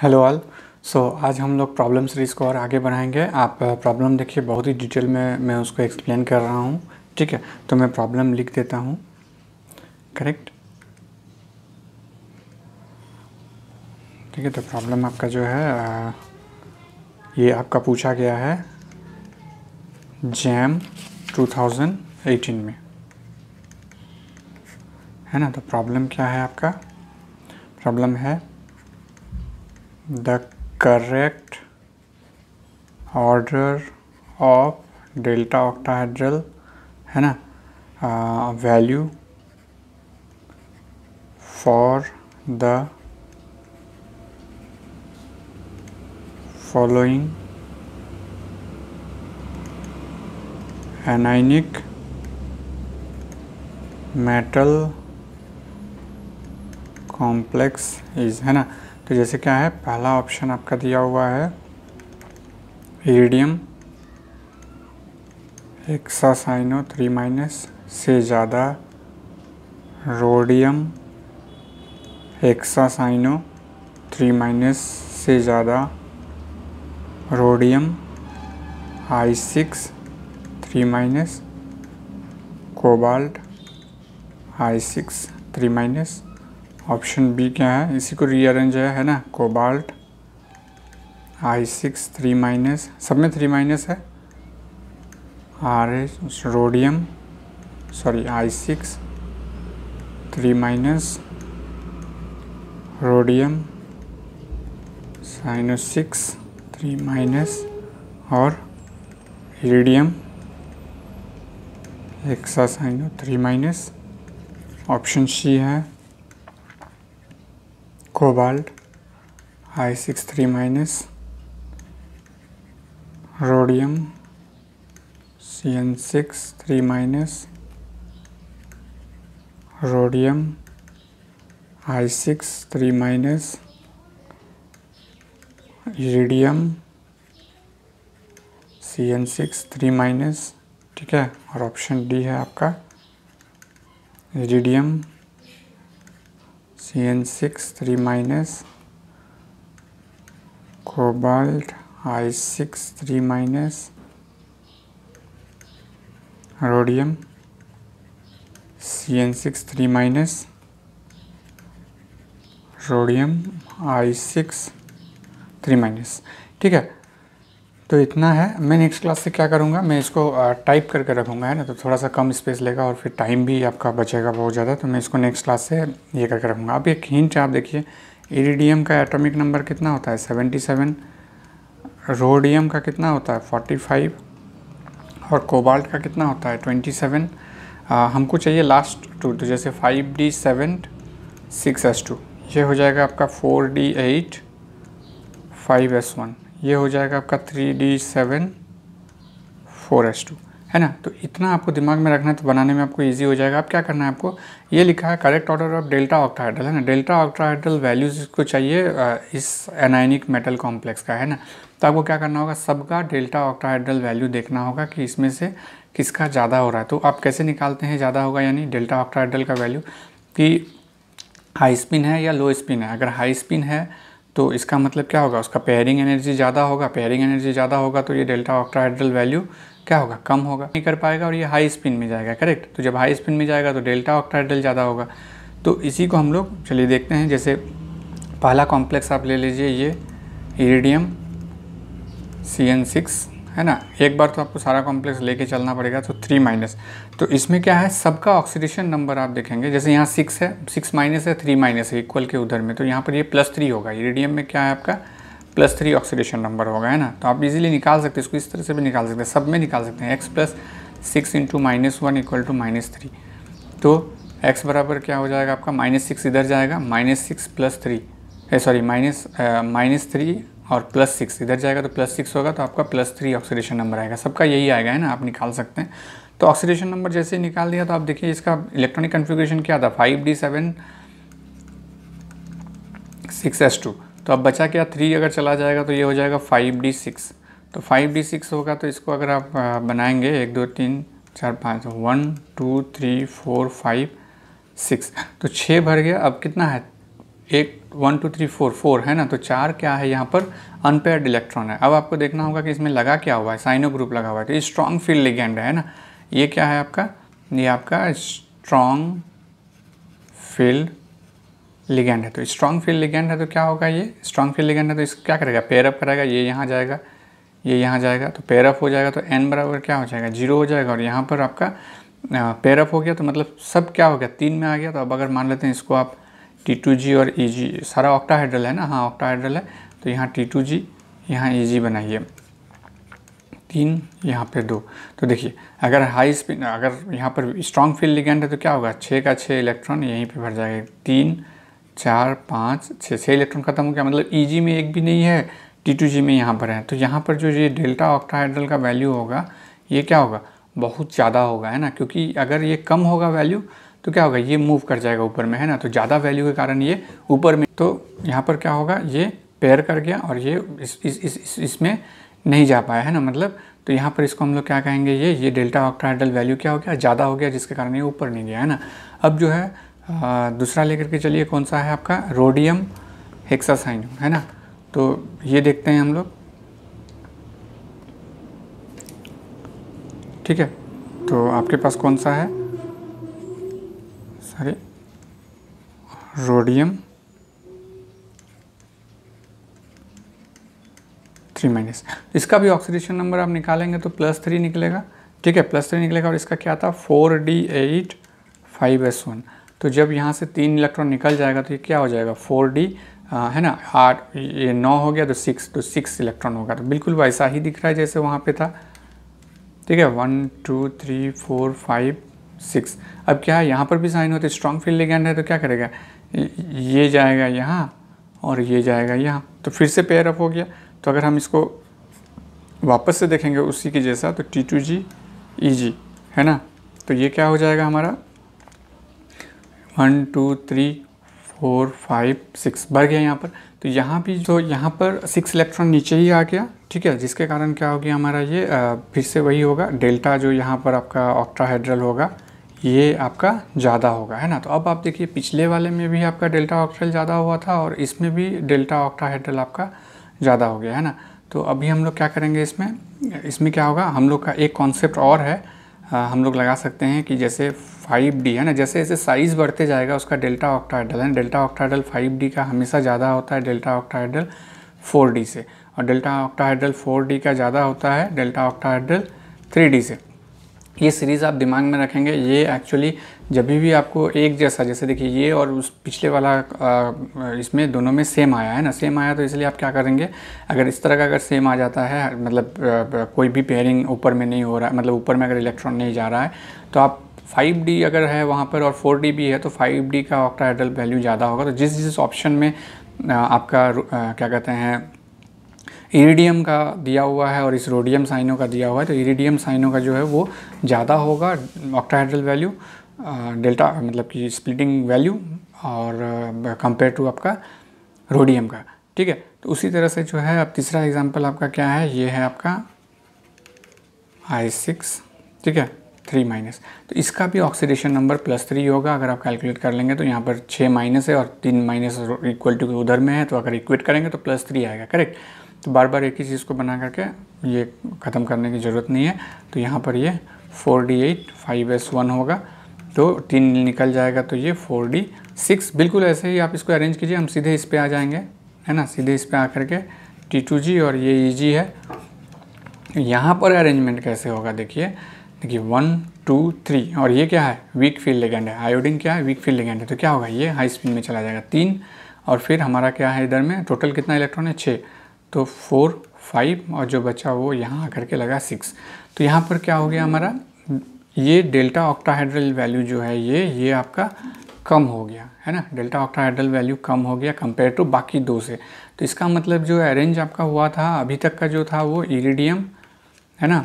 hello all so आज हम लोग प्रॉब्लम सीरीज़ को और आगे बढ़ाएंगे आप प्रॉब्लम देखिए बहुत ही डिटेल में मैं उसको एक्सप्लेन कर रहा हूँ ठीक है तो मैं प्रॉब्लम लिख देता हूँ करेक्ट ठीक है तो प्रॉब्लम आपका जो है ये आपका पूछा गया है जैम 2018 में है ना तो प्रॉब्लम क्या है आपका प्रॉब्लम है the correct order of delta octahedral है ना uh, for the following anionic metal complex is है ना तो जैसे क्या है पहला ऑप्शन आपका दिया हुआ है एक्सा साइनो थ्री माइनस से ज़्यादा रोडियम साइनो थ्री माइनस से ज़्यादा rhodium I six three minus cobalt I six three minus option B क्या है इसी को रीअरेंज है है ना cobalt I six three minus सब में थ्री माइनस है R S rhodium sorry I six three minus rhodium cyano six three minus और radium hexa cyano three minus option C है cobalt I six three minus rhodium C N six three minus rhodium I six three minus radium C N six three minus ठीक है और option D है आपका radium C N six three minus cobalt I six three minus rhodium C N six three minus rhodium I six three minus ठीक है तो इतना है मैं नेक्स्ट क्लास से क्या करूँगा मैं इसको टाइप करके रखूँगा है ना तो थोड़ा सा कम स्पेस लेगा और फिर टाइम भी आपका बचेगा बहुत ज़्यादा तो मैं इसको नेक्स्ट क्लास से ये करके रखूँगा अब एक हिंट आप देखिए इरिडियम का एटॉमिक नंबर कितना होता है 77 रोडियम का कितना होता है 45 और कोबाल्ट का कितना होता है 27 सेवन हमको चाहिए लास्ट टू तो जैसे फाइव डी ये हो जाएगा आपका 4d8 5s1 ये हो जाएगा आपका three D seven four S two है ना तो इतना आपको दिमाग में रखना है तो बनाने में आपको इजी हो जाएगा अब क्या करना है आपको ये लिखा है correct order of delta octahedral है ना डेल्टा ऑक्ट्राइडल वैल्यूज़ इसको चाहिए इस एनाइनिक मेटल कॉम्प्लेक्स का है ना तो आपको क्या करना होगा सबका डेल्टा ऑक्टाहाइड्रल वैल्यू देखना होगा कि इसमें से किसका ज़्यादा हो रहा है तो आप कैसे निकालते हैं ज़्यादा होगा यानी डेल्टा ऑक्ट्राइडल का वैल्यू कि हाई स्पिन है या लो स्पिन है अगर हाई स्पिन है तो इसका मतलब क्या होगा उसका पेयरिंग एनर्जी ज़्यादा होगा पेयरिंग एनर्जी ज़्यादा होगा तो ये डेल्टा ऑक्ट्राहाइड्रल वैल्यू क्या होगा कम होगा नहीं कर पाएगा और ये हाई स्पिन में जाएगा करेक्ट तो जब हाई स्पिन में जाएगा तो डेल्टा ऑक्ट्राहाइड्रल ज़्यादा होगा तो इसी को हम लोग चलिए देखते हैं जैसे पहला कॉम्प्लेक्स आप ले लीजिए ये इरिडियम सी एन सिक्स है ना एक बार तो आपको सारा कॉम्प्लेक्स लेके चलना पड़ेगा तो थ्री माइनस तो इसमें क्या है सबका ऑक्सीडेशन नंबर आप देखेंगे जैसे यहाँ सिक्स है सिक्स माइनस है थ्री माइनस है इक्वल के उधर में तो यहाँ पर ये प्लस थ्री होगा इरेडियम में क्या है आपका प्लस थ्री ऑक्सीडेशन नंबर होगा है ना तो आप इजीली निकाल सकते हैं इसको इस तरह से भी निकाल सकते हैं सब में निकाल सकते हैं X plus six into minus one equal to minus three तो एक्स बराबर क्या हो जाएगा आपका माइनस सिक्स इधर जाएगा minus six plus three sorry minus minus three और प्लस सिक्स इधर जाएगा तो प्लस सिक्स होगा तो आपका प्लस थ्री ऑक्सीडेशन नंबर आएगा सबका यही आएगा है ना आप निकाल सकते हैं तो ऑक्सीडेशन नंबर जैसे ही निकाल दिया तो आप देखिए इसका इलेक्ट्रॉनिक कन्फिग्रेशन क्या था five D seven six S two तो अब बचा क्या थ्री अगर चला जाएगा तो ये हो जाएगा फाइव डी सिक्स तो फाइव डी सिक्स होगा तो इसको अगर आप बनाएंगे एक दो तीन चार पाँच one two three four five six तो छः भर गया अब कितना है एक one two three four four है ना तो चार क्या है यहाँ पर अनपेयर्ड इलेक्ट्रॉन है अब आपको देखना होगा कि इसमें लगा क्या हुआ है साइनो ग्रुप लगा हुआ है तो ये स्ट्रॉन्ग फील्ड लिगेंड है ना ये क्या है आपका ये आपका स्ट्रॉन्ग फील्ड लिगेंड है तो स्ट्रॉन्ग फील्ड लिगेंड है तो क्या होगा ये स्ट्रॉन्ग फील्ड लिगेंड है तो इसको क्या करेगा पेयरअप करेगा ये यहाँ जाएगा ये यहाँ जाएगा तो पेयरअप हो जाएगा तो एन बराबर क्या हो जाएगा जीरो हो जाएगा और यहाँ पर आपका पेयरअप हो गया तो मतलब सब क्या हो गया तीन में आ गया तो अब अगर मान लेते हैं इसको आप जी और ई e जी सारा ऑक्टाहाइड्रल है ना हाँ ऑक्टाहाइड्रल है तो यहाँ टी टू जी यहाँ जी e बनाइए तीन यहाँ पे दो तो देखिए अगर हाई स्पिन अगर यहाँ पर स्ट्रॉन्ग फील्ड लिगेंड है तो क्या होगा छः का छः इलेक्ट्रॉन यहीं पे भर जाएगा तीन चार पाँच छः छः इलेक्ट्रॉन खत्म हो गया मतलब ई e में एक भी नहीं है टी टू जी में यहाँ पर है तो यहाँ पर जो ये डेल्टा ऑक्टाहाइड्रल का वैल्यू होगा ये क्या होगा बहुत ज़्यादा होगा है ना क्योंकि अगर ये कम होगा वैल्यू तो क्या होगा ये मूव कर जाएगा ऊपर में है ना तो ज़्यादा वैल्यू के कारण ये ऊपर में तो यहाँ पर क्या होगा ये पेयर कर गया और ये इस इस इस इसमें इस, इस नहीं जा पाया है ना मतलब तो यहाँ पर इसको हम लोग क्या कहेंगे ये ये डेल्टा ऑक्ट्राइडल वैल्यू क्या हो गया ज़्यादा हो गया जिसके कारण ये ऊपर नहीं गया है ना अब जो है आ, दूसरा लेकर के चलिए कौन सा है आपका रोडियम हेक्सासाइन है ना तो ये देखते हैं हम लोग ठीक है तो आपके पास कौन सा है सॉरी रोडियम थ्री माइनस इसका भी ऑक्सीडेशन नंबर आप निकालेंगे तो प्लस थ्री निकलेगा ठीक है प्लस थ्री निकलेगा और इसका क्या था four D eight five S one तो जब यहाँ से तीन इलेक्ट्रॉन निकल जाएगा तो ये क्या हो जाएगा फोर डी है ना आठ ये नौ हो गया तो सिक्स तो सिक्स इलेक्ट्रॉन होगा तो बिल्कुल वैसा ही दिख रहा है जैसे वहाँ पे था ठीक है one two three four five six अब क्या है यहाँ पर भी साइन होते स्ट्रॉन्ग फील्ड लिगेंड है तो क्या करेगा ये जाएगा यहाँ और ये जाएगा यहाँ तो फिर से पेयर अप हो गया तो अगर हम इसको वापस से देखेंगे उसी के जैसा तो टी टू जी ई जी है ना तो ये क्या हो जाएगा हमारा one two three four five six बढ़ गया यहाँ पर तो यहाँ भी जो यहाँ पर सिक्स इलेक्ट्रॉन नीचे ही आ गया ठीक है जिसके कारण क्या हो गया हमारा ये आ, फिर से वही होगा डेल्टा जो यहाँ पर आपका ऑक्ट्राहाइड्रल होगा ये आपका ज़्यादा होगा है ना तो अब आप देखिए पिछले वाले में भी आपका डेल्टा ऑक्ट्राइल ज़्यादा हुआ था और इसमें भी डेल्टा ऑक्ट्राहेड्रल आपका ज़्यादा हो गया है ना तो अभी हम लोग क्या करेंगे इसमें इसमें क्या होगा हम लोग का एक कॉन्सेप्ट और है आ, हम लोग लगा सकते हैं कि जैसे 5D है ना जैसे जैसे साइज़ बढ़ते जाएगा उसका डेल्टा ऑक्टाइडल है डेल्टा ऑक्टाइडल 5D का हमेशा ज़्यादा होता है डेल्टा ऑक्टाइडल 4D से और डेल्टा ऑक्टाइडल 4D का ज़्यादा होता है डेल्टा ऑक्टाइडल 3D से ये सीरीज़ आप दिमाग में रखेंगे ये एक्चुअली जब भी आपको एक जैसा जैसे देखिए ये और उस पिछले वाला इसमें दोनों में सेम आया है ना सेम आया तो इसलिए आप क्या करेंगे अगर इस तरह का अगर सेम आ जाता है मतलब कोई भी पेयरिंग ऊपर में नहीं हो रहा है मतलब ऊपर में अगर इलेक्ट्रॉन नहीं जा रहा है तो आप 5D अगर है वहाँ पर और 4D भी है तो 5D का ऑक्टा वैल्यू ज़्यादा होगा तो जिस जिस ऑप्शन में आपका क्या कहते हैं इरीडियम का दिया हुआ है और इस रोडियम साइनों का दिया हुआ है तो इरिडियम साइनों का जो है वो ज़्यादा होगा ऑक्टाहाइड्रल वैल्यू डेल्टा मतलब कि स्प्लिटिंग वैल्यू और कंपेयर टू आपका रोडियम का ठीक है तो उसी तरह से जो है अब तीसरा एग्जाम्पल आपका क्या है ये है आपका आई सिक्स ठीक है थ्री माइनस तो इसका भी ऑक्सीडेशन नंबर प्लस थ्री होगा अगर आप कैलकुलेट कर लेंगे तो यहाँ पर छः माइनस है और तीन माइनस इक्वल टू उधर में है तो अगर इक्वेट करेंगे तो प्लस थ्री आएगा करेक्ट तो बार बार एक ही चीज़ को बना करके ये ख़त्म करने की ज़रूरत नहीं है तो यहाँ पर ये four D eight five S one होगा तो तीन निकल जाएगा तो ये फोर डी सिक्स बिल्कुल ऐसे ही आप इसको अरेंज कीजिए हम सीधे इस पर आ जाएंगे है ना सीधे इस पर आ करके टी टू जी और ये ई e जी है यहाँ पर अरेंजमेंट कैसे होगा देखिए देखिए वन टू थ्री और ये क्या है वीक फील्ड लेगेंड है आयोडिन क्या है वीक फील्ड लेगेंड है तो क्या होगा ये हाई स्पीड में चला जाएगा तीन और फिर हमारा क्या है इधर में टोटल कितना इलेक्ट्रॉन है छः तो फोर फाइव और जो बचा वो यहाँ आकर के लगा सिक्स तो यहाँ पर क्या हो गया हमारा ये डेल्टा ऑक्टाहाइड्रल वैल्यू जो है ये ये आपका कम हो गया है ना डेल्टा ऑक्टाहाइड्रल वैल्यू कम हो गया कंपेयर टू बाकी दो से तो इसका मतलब जो अरेंज आपका हुआ था अभी तक का जो था वो इरिडियम है ना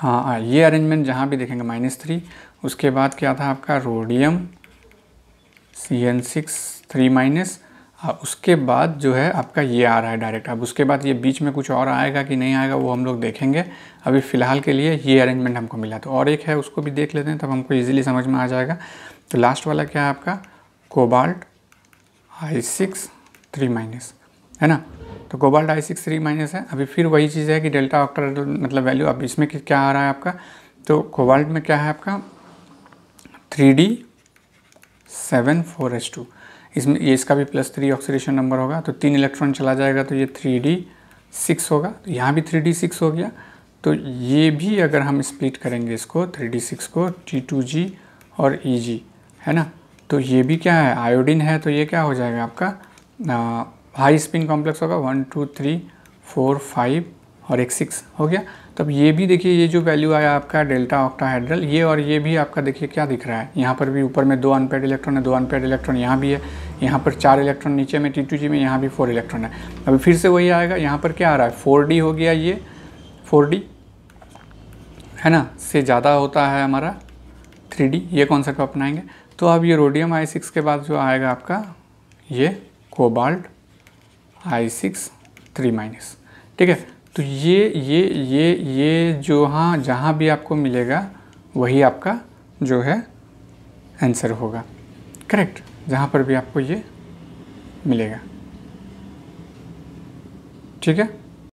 हाँ हाँ ये अरेंजमेंट जहाँ भी देखेंगे माइनस थ्री उसके बाद क्या था आपका rhodium C N six three minus आप हाँ, उसके बाद जो है आपका ये आ रहा है डायरेक्ट अब उसके बाद ये बीच में कुछ और आएगा कि नहीं आएगा वो हम लोग देखेंगे अभी फ़िलहाल के लिए ये अरेंजमेंट हमको मिला तो और एक है उसको भी देख लेते हैं तब हमको इजीली समझ में आ जाएगा तो लास्ट वाला क्या है आपका cobalt I six three minus है ना तो cobalt I six three minus है अभी फिर वही चीज़ है कि डेल्टा ऑक्टर मतलब वैल्यू अब इसमें क्या आ रहा है आपका तो कोबाल्ट में क्या है आपका three D seven four S two इसमें ये इसका भी प्लस थ्री ऑक्सीडेशन नंबर होगा तो तीन इलेक्ट्रॉन चला जाएगा तो ये थ्री डी सिक्स होगा तो यहाँ भी थ्री डी सिक्स हो गया तो ये भी अगर हम स्प्लिट करेंगे इसको थ्री डी सिक्स को टी टू जी और ई e जी है ना तो ये भी क्या है आयोडीन है तो ये क्या हो जाएगा आपका आ, हाई स्पिन कॉम्प्लेक्स होगा one two three four five और एक सिक्स हो गया तब ये भी देखिए ये जो वैल्यू आया आपका डेल्टा ऑक्टाहाइड्रल ये और ये भी आपका देखिए क्या दिख रहा है यहाँ पर भी ऊपर में दो अनपेड इलेक्ट्रॉन है दो अनपेड इलेक्ट्रॉन यहाँ भी है यहाँ पर चार इलेक्ट्रॉन नीचे में टी टू जी में यहाँ भी फोर इलेक्ट्रॉन है अभी फिर से वही आएगा यहाँ पर क्या आ रहा है फोर डी हो गया ये फोर डी है ना से ज़्यादा होता है हमारा थ्री डी ये कॉन्सेप्ट अपनाएंगे तो अब ये रोडियम आई सिक्स के बाद जो आएगा आपका ये cobalt I six three minus ठीक है तो ये ये ये ये जो हाँ जहाँ भी आपको मिलेगा वही आपका जो है आंसर होगा करेक्ट जहाँ पर भी आपको ये मिलेगा ठीक है